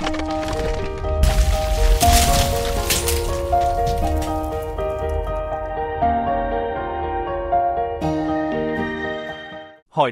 Hỏi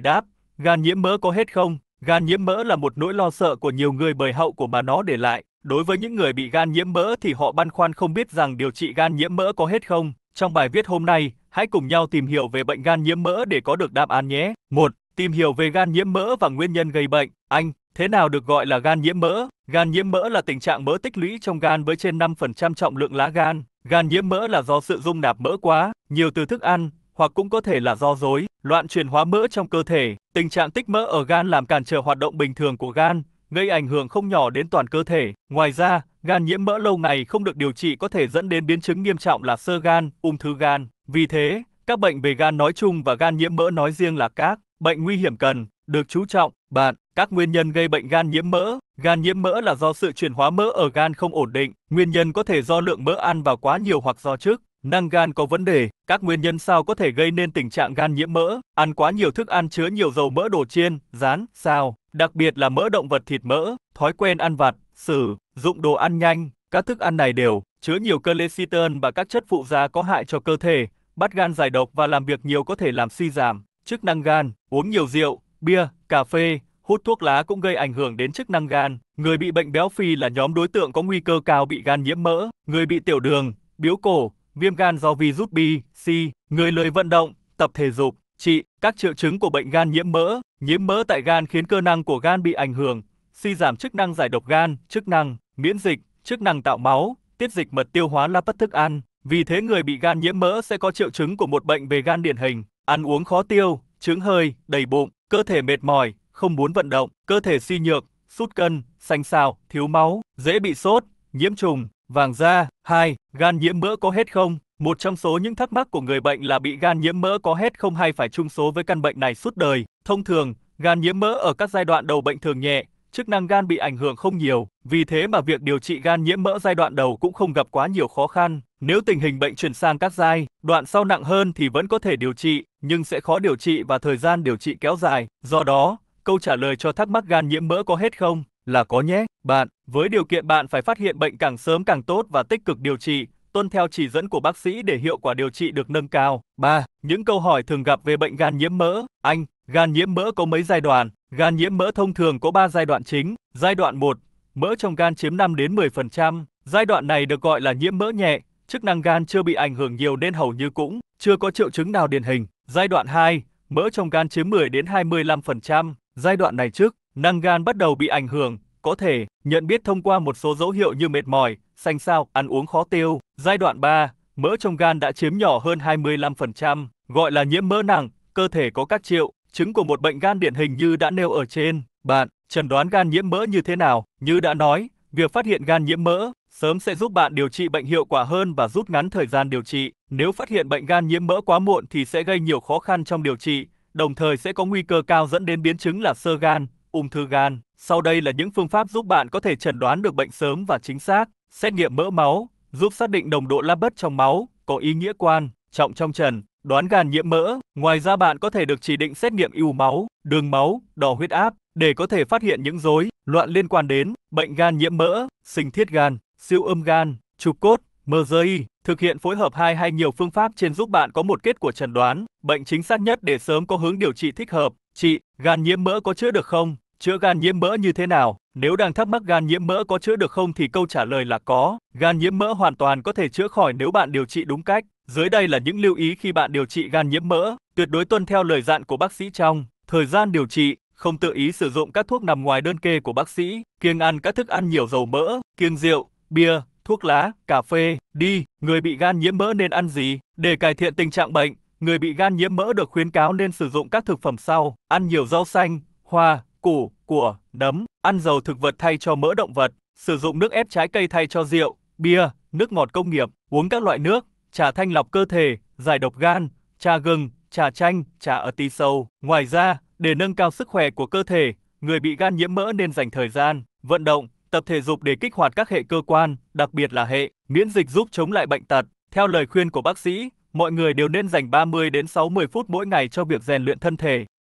đáp, gan nhiễm mỡ có hết không? Gan nhiễm mỡ là một nỗi lo sợ của nhiều người bởi hậu của mà nó để lại. Đối với những người bị gan nhiễm mỡ thì họ băn khoăn không biết rằng điều trị gan nhiễm mỡ có hết không. Trong bài viết hôm nay, hãy cùng nhau tìm hiểu về bệnh gan nhiễm mỡ để có được đáp án nhé. 1. Tìm hiểu về gan nhiễm mỡ và nguyên nhân gây bệnh. Anh, Thế nào được gọi là gan nhiễm mỡ? Gan nhiễm mỡ là tình trạng mỡ tích lũy trong gan với trên 5% trọng lượng lá gan. Gan nhiễm mỡ là do sự dung nạp mỡ quá, nhiều từ thức ăn, hoặc cũng có thể là do rối, loạn chuyển hóa mỡ trong cơ thể. Tình trạng tích mỡ ở gan làm cản trở hoạt động bình thường của gan, gây ảnh hưởng không nhỏ đến toàn cơ thể. Ngoài ra, gan nhiễm mỡ lâu ngày không được điều trị có thể dẫn đến biến chứng nghiêm trọng là sơ gan, ung thư gan. Vì thế, các bệnh về gan nói chung và gan nhiễm mỡ nói riêng là các bệnh nguy hiểm cần được chú trọng. Bạn các nguyên nhân gây bệnh gan nhiễm mỡ, gan nhiễm mỡ là do sự chuyển hóa mỡ ở gan không ổn định, nguyên nhân có thể do lượng mỡ ăn vào quá nhiều hoặc do chức năng gan có vấn đề. Các nguyên nhân sau có thể gây nên tình trạng gan nhiễm mỡ, ăn quá nhiều thức ăn chứa nhiều dầu mỡ đồ chiên, rán, xào, đặc biệt là mỡ động vật thịt mỡ, thói quen ăn vặt, sử dụng đồ ăn nhanh, các thức ăn này đều chứa nhiều cholesterol và các chất phụ gia có hại cho cơ thể, bắt gan giải độc và làm việc nhiều có thể làm suy giảm chức năng gan, uống nhiều rượu, bia, cà phê, hút thuốc lá cũng gây ảnh hưởng đến chức năng gan. Người bị bệnh béo phì là nhóm đối tượng có nguy cơ cao bị gan nhiễm mỡ, người bị tiểu đường, biếu cổ, viêm gan do virus B, C, người lười vận động, tập thể dục, trị, các triệu chứng của bệnh gan nhiễm mỡ, nhiễm mỡ tại gan khiến cơ năng của gan bị ảnh hưởng, suy giảm chức năng giải độc gan, chức năng miễn dịch, chức năng tạo máu, tiết dịch mật tiêu hóa lap thức ăn. Vì thế người bị gan nhiễm mỡ sẽ có triệu chứng của một bệnh về gan điển hình, ăn uống khó tiêu, chứng hơi, đầy bụng, cơ thể mệt mỏi, không muốn vận động, cơ thể suy nhược, sút cân, xanh xao, thiếu máu, dễ bị sốt, nhiễm trùng, vàng da. 2. Gan nhiễm mỡ có hết không? Một trong số những thắc mắc của người bệnh là bị gan nhiễm mỡ có hết không hay phải chung số với căn bệnh này suốt đời. Thông thường, gan nhiễm mỡ ở các giai đoạn đầu bệnh thường nhẹ, chức năng gan bị ảnh hưởng không nhiều, vì thế mà việc điều trị gan nhiễm mỡ giai đoạn đầu cũng không gặp quá nhiều khó khăn. Nếu tình hình bệnh chuyển sang các giai đoạn sau nặng hơn thì vẫn có thể điều trị, nhưng sẽ khó điều trị và thời gian điều trị kéo dài. Do đó, câu trả lời cho thắc mắc gan nhiễm mỡ có hết không? Là có nhé, bạn, với điều kiện bạn phải phát hiện bệnh càng sớm càng tốt và tích cực điều trị, tuân theo chỉ dẫn của bác sĩ để hiệu quả điều trị được nâng cao. 3. Những câu hỏi thường gặp về bệnh gan nhiễm mỡ. Anh, gan nhiễm mỡ có mấy giai đoạn? Gan nhiễm mỡ thông thường có 3 giai đoạn chính. Giai đoạn 1, mỡ trong gan chiếm 5 đến 10%. Giai đoạn này được gọi là nhiễm mỡ nhẹ, chức năng gan chưa bị ảnh hưởng nhiều nên hầu như cũng chưa có triệu chứng nào điển hình. Giai đoạn 2, mỡ trong gan chiếm 10 đến 25%. Giai đoạn này trước, năng gan bắt đầu bị ảnh hưởng, có thể nhận biết thông qua một số dấu hiệu như mệt mỏi, xanh sao, ăn uống khó tiêu. Giai đoạn 3, mỡ trong gan đã chiếm nhỏ hơn 25%, gọi là nhiễm mỡ nặng, cơ thể có các triệu chứng của một bệnh gan điển hình như đã nêu ở trên. Bạn chẩn đoán gan nhiễm mỡ như thế nào? Như đã nói, việc phát hiện gan nhiễm mỡ sớm sẽ giúp bạn điều trị bệnh hiệu quả hơn và rút ngắn thời gian điều trị. Nếu phát hiện bệnh gan nhiễm mỡ quá muộn thì sẽ gây nhiều khó khăn trong điều trị, đồng thời sẽ có nguy cơ cao dẫn đến biến chứng là sơ gan, ung thư gan. Sau đây là những phương pháp giúp bạn có thể chẩn đoán được bệnh sớm và chính xác. Xét nghiệm mỡ máu, giúp xác định nồng độ lab trong máu, có ý nghĩa quan trọng trong trần đoán gan nhiễm mỡ. Ngoài ra bạn có thể được chỉ định xét nghiệm ưu máu, đường máu, đo huyết áp để có thể phát hiện những rối loạn liên quan đến bệnh gan nhiễm mỡ, sinh thiết gan, siêu âm gan, chụp cốt, MRI thực hiện phối hợp hai hay nhiều phương pháp trên giúp bạn có một kết quả chẩn đoán bệnh chính xác nhất để sớm có hướng điều trị thích hợp. Chị, gan nhiễm mỡ có chữa được không? Chữa gan nhiễm mỡ như thế nào? Nếu đang thắc mắc gan nhiễm mỡ có chữa được không thì câu trả lời là có. Gan nhiễm mỡ hoàn toàn có thể chữa khỏi nếu bạn điều trị đúng cách. Dưới đây là những lưu ý khi bạn điều trị gan nhiễm mỡ, tuyệt đối tuân theo lời dặn của bác sĩ trong thời gian điều trị, không tự ý sử dụng các thuốc nằm ngoài đơn kê của bác sĩ, kiêng ăn các thức ăn nhiều dầu mỡ, kiêng rượu, bia, thuốc lá, cà phê, đi. Người bị gan nhiễm mỡ nên ăn gì? Để cải thiện tình trạng bệnh, người bị gan nhiễm mỡ được khuyến cáo nên sử dụng các thực phẩm sau: ăn nhiều rau xanh, hoa, củ, của, nấm, ăn dầu thực vật thay cho mỡ động vật, sử dụng nước ép trái cây thay cho rượu, bia, nước ngọt công nghiệp, uống các loại nước, trà thanh lọc cơ thể, giải độc gan, trà gừng, trà chanh, trà ở tí sâu. Ngoài ra, để nâng cao sức khỏe của cơ thể, người bị gan nhiễm mỡ nên dành thời gian vận động, Tập thể dục để kích hoạt các hệ cơ quan, đặc biệt là hệ miễn dịch giúp chống lại bệnh tật. Theo lời khuyên của bác sĩ, mọi người đều nên dành 30 đến 60 phút mỗi ngày cho việc rèn luyện thân thể.